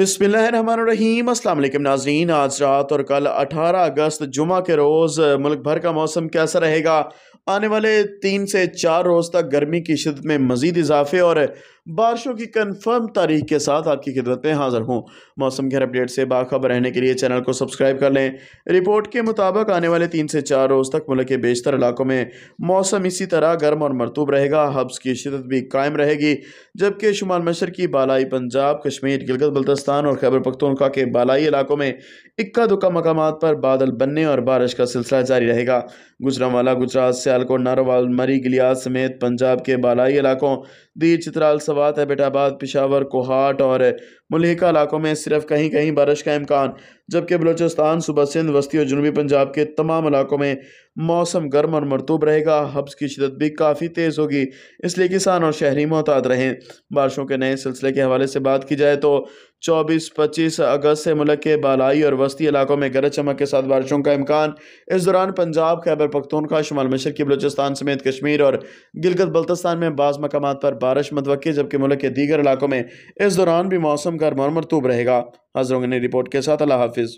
अस्सलाम वालेकुम नाजरीन आज रात और कल 18 अगस्त जुमा के रोज़ मुल्क भर का मौसम कैसा रहेगा आने वाले तीन से चार रोज़ तक गर्मी की शिदत में मज़ीद इजाफे और बारिशों की कन्फर्म तारीख के साथ आपकी खिदमत में हाजिर हूँ मौसम के हर अपडेट से बाखबर रहने के लिए चैनल को सब्सक्राइब कर लें रिपोर्ट के मुताबिक आने वाले तीन से चार रोज़ तक मुल्क के बेशतर इलाकों में मौसम इसी तरह गर्म और मरतूब रहेगा हब्स की शिदत भी कायम रहेगी जबकि शुमाल मशर की बालाई पंजाब कश्मीर गिलगत बल्तस्तान और खैबर पख्तनखा के बालाई इलाकों में इक्का दुक्का मकाम पर बादल बनने और बारिश का सिलसिला जारी रहेगा गुजरावाला गुजरात सियालकोट नारोवाल मरी गिलियात समेत पंजाब के बालाई इलाकों दीर चित्राल सवाल चक्रवात है बेटाबाद पिशावर कोहाट और मलिका इलाकों में सिर्फ कहीं कहीं बारिश का इम्कान जबकि बलोचिस्तान सुबह सिंध वस्ती और जनूबी पंजाब के तमाम इलाकों में मौसम गर्म और मरतूब रहेगा हब्स की शिदत भी काफ़ी तेज़ होगी इसलिए किसान और शहरी मोहताद रहें बारिशों के नए सिलसिले के हवाले से बात की जाए तो चौबीस पच्चीस अगस्त से मुल्क के बालाई और वस्ती इलाकों में गरज चमक के साथ बारिशों का इम्कान इस दौरान पंजाब खैबर शुमाल मशर की बलोचिस्तान समेत कश्मीर और गिलगत बल्तस्तान में बाज़ मकाम पर बारिश मतवक़ जबकि मुल्क के दीगर इलाकों में इस दौरान भी मौसम गर्म और मरतूब रहेगा हजरों ने रिपोर्ट के साथ अल्लाह हाफिज़